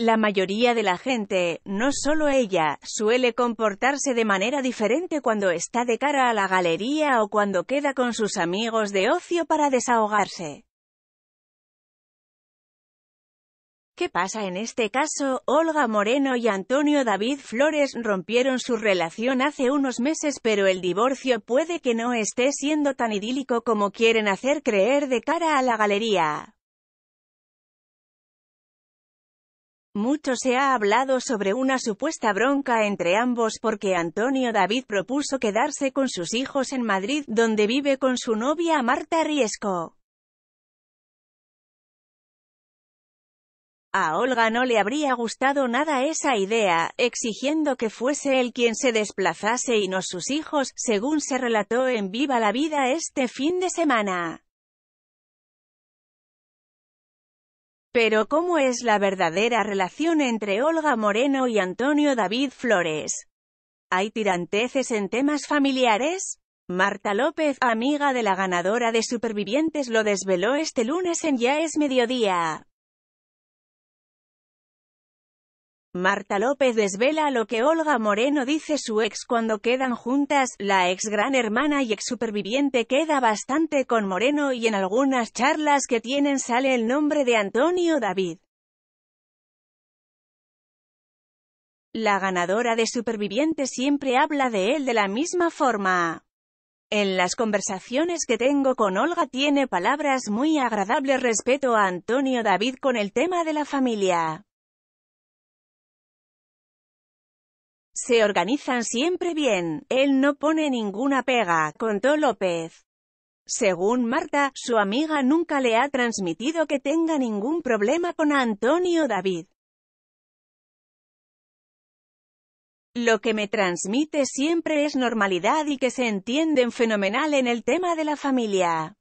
La mayoría de la gente, no solo ella, suele comportarse de manera diferente cuando está de cara a la galería o cuando queda con sus amigos de ocio para desahogarse. ¿Qué pasa en este caso? Olga Moreno y Antonio David Flores rompieron su relación hace unos meses pero el divorcio puede que no esté siendo tan idílico como quieren hacer creer de cara a la galería. Mucho se ha hablado sobre una supuesta bronca entre ambos porque Antonio David propuso quedarse con sus hijos en Madrid, donde vive con su novia Marta Riesco. A Olga no le habría gustado nada esa idea, exigiendo que fuese él quien se desplazase y no sus hijos, según se relató en Viva la Vida este fin de semana. Pero ¿cómo es la verdadera relación entre Olga Moreno y Antonio David Flores? ¿Hay tiranteces en temas familiares? Marta López, amiga de la ganadora de Supervivientes, lo desveló este lunes en Ya es Mediodía. Marta López desvela lo que Olga Moreno dice su ex cuando quedan juntas, la ex gran hermana y ex superviviente queda bastante con Moreno y en algunas charlas que tienen sale el nombre de Antonio David. La ganadora de Superviviente siempre habla de él de la misma forma. En las conversaciones que tengo con Olga tiene palabras muy agradables respecto a Antonio David con el tema de la familia. Se organizan siempre bien. Él no pone ninguna pega, contó López. Según Marta, su amiga nunca le ha transmitido que tenga ningún problema con Antonio David. Lo que me transmite siempre es normalidad y que se entienden fenomenal en el tema de la familia.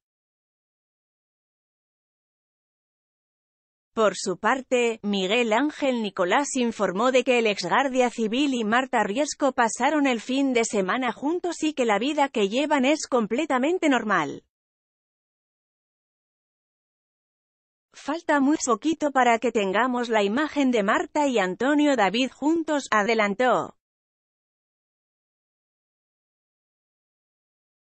Por su parte, Miguel Ángel Nicolás informó de que el ex guardia civil y Marta Riesco pasaron el fin de semana juntos y que la vida que llevan es completamente normal. Falta muy poquito para que tengamos la imagen de Marta y Antonio David juntos, adelantó.